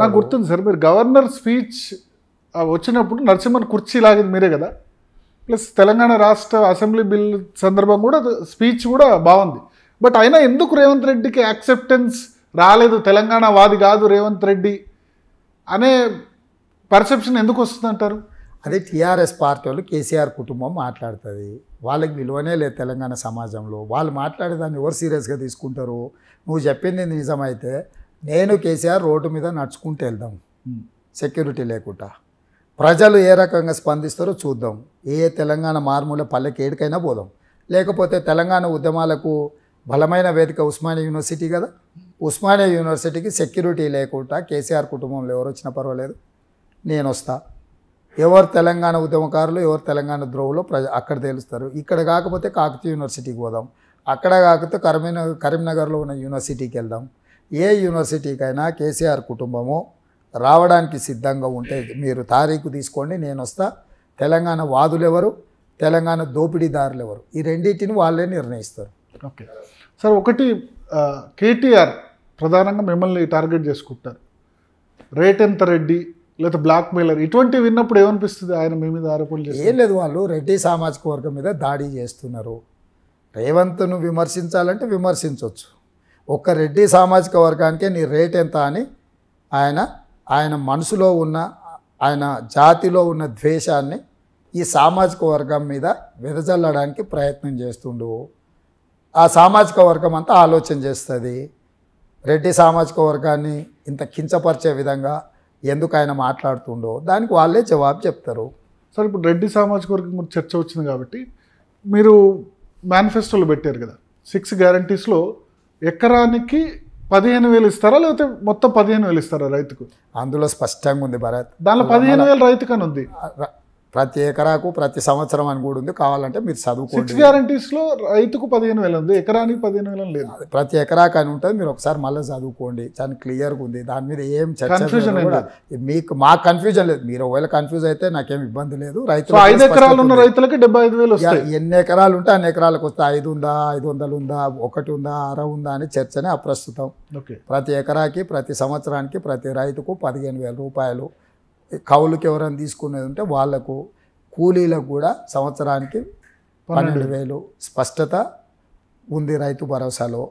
నాకు గుర్తుంది సార్ మీరు గవర్నర్ స్పీచ్ వచ్చినప్పుడు నరసింహన్ కుర్చీ లాగింది మీరే కదా ప్లస్ తెలంగాణ రాష్ట్ర అసెంబ్లీ బిల్ సందర్భం కూడా స్పీచ్ కూడా బాగుంది బట్ అయినా ఎందుకు రేవంత్ రెడ్డికి యాక్సెప్టెన్స్ రాలేదు తెలంగాణ వాది కాదు రేవంత్ రెడ్డి అనే పర్సెప్షన్ ఎందుకు వస్తుందంటారు అదే టీఆర్ఎస్ పార్టీ వాళ్ళు కేసీఆర్ కుటుంబం మాట్లాడుతుంది వాళ్ళకి విలువనే లేదు తెలంగాణ సమాజంలో వాళ్ళు మాట్లాడేదాన్ని ఎవరు సీరియస్గా తీసుకుంటారు నువ్వు చెప్పింది నిజమైతే నేను కేసీఆర్ రోడ్డు మీద నడుచుకుంటూ వెళ్దాం సెక్యూరిటీ లేకుండా ప్రజలు ఏ రకంగా స్పందిస్తారో చూద్దాం ఏ తెలంగాణ మార్మూల పల్లెకి ఏడికైనా పోదాం లేకపోతే తెలంగాణ ఉద్యమాలకు బలమైన వేదిక ఉస్మానియా యూనివర్సిటీ కదా ఉస్మానియా యూనివర్సిటీకి సెక్యూరిటీ లేకుండా కేసీఆర్ కుటుంబంలో ఎవరు వచ్చినా పర్వాలేదు నేను వస్తా ఎవరు తెలంగాణ ఉద్యమకారులు ఎవరు తెలంగాణ ద్రోవులో ప్రజ అక్కడ తెలుస్తారు ఇక్కడ కాకపోతే కాకతీయ యూనివర్సిటీకి పోదాం అక్కడ కాకపోతే కరీంనగర్ కరీంనగర్లో ఉన్న యూనివర్సిటీకి వెళ్దాం ఏ యూనివర్సిటీకైనా కేసీఆర్ కుటుంబము రావడానికి సిద్ధంగా ఉంటే మీరు తారీఖు తీసుకోండి నేను వస్తా తెలంగాణ వాదులు ఎవరు తెలంగాణ దోపిడీదారులు ఎవరు ఈ రెండింటిని వాళ్ళే నిర్ణయిస్తారు ఓకే సార్ ఒకటి కేటీఆర్ ప్రధానంగా మిమ్మల్ని టార్గెట్ చేసుకుంటారు రేట్ ఎంత రెడ్డి లేదా బ్లాక్ మెయిలర్ ఇటువంటి విన్నప్పుడు ఏమనిపిస్తుంది ఆయన మీ మీద ఆరోపణలు ఏం లేదు వాళ్ళు రెడ్డి సామాజిక వర్గం మీద దాడి చేస్తున్నారు రేవంత్ను విమర్శించాలంటే విమర్శించవచ్చు ఒక్క రెడ్డి సామాజిక వర్గానికే నీ రేట్ ఎంత అని ఆయన ఆయన మనసులో ఉన్న ఆయన జాతిలో ఉన్న ద్వేషాన్ని ఈ సామాజిక వర్గం మీద వెదజల్లడానికి ప్రయత్నం చేస్తుండు ఆ సామాజిక వర్గం అంతా ఆలోచన చేస్తుంది రెడ్డి సామాజిక వర్గాన్ని ఇంత కించపరిచే విధంగా ఎందుకు ఆయన మాట్లాడుతుండో దానికి వాళ్ళే జవాబు చెప్తారు సార్ ఇప్పుడు రెడ్డి సామాజిక వర్గం చర్చ వచ్చింది కాబట్టి మీరు మేనిఫెస్టోలో పెట్టారు కదా సిక్స్ గ్యారంటీస్లో ఎకరానికి పదిహేను వేలు ఇస్తారా లేకపోతే మొత్తం పదిహేను వేలు ఇస్తారా రైతుకు అందులో స్పష్టంగా ఉంది భరత్ దానిలో పదిహేను వేలు రైతుకని ఉంది ప్రతి ఎకరాకు ప్రతి సంవత్సరం అని కూడా ఉంది కావాలంటే మీరు చదువుకోండి గ్యారంటీస్లో రైతుకు పదిహేను వేలు ఉంది ఎకరానికి పదిహేను వేలు లేదు ప్రతి ఎకరాకు అని ఉంటుంది మీరు ఒకసారి మళ్ళీ చదువుకోండి చాలా క్లియర్గా ఉంది దాని మీద ఏం కన్ఫ్యూజన్ మీకు మాకు కన్ఫ్యూజన్ లేదు మీరు ఒకవేళ కన్ఫ్యూజ్ అయితే నాకేం ఇబ్బంది లేదు రైతులు ఐదు ఎకరాలు ఉన్న రైతులకి డెబ్బై ఐదు వేలు ఎన్ని ఎకరాలు ఉంటే అన్ని ఎకరాలకు వస్తే ఐదు ఉందా ఐదు వందలు ఉందా ఒకటి ఉందా అర ఉందా అని చర్చనే అప్రస్తుతం ప్రతి ఎకరాకి ప్రతి సంవత్సరానికి ప్రతి రైతుకు పదిహేను వేల రూపాయలు కవులకు ఎవరైనా తీసుకునేది ఉంటే వాళ్లకు కూలీలకు కూడా సంవత్సరానికి పన్నెండు వేలు స్పష్టత ఉంది రైతు భరోసాలో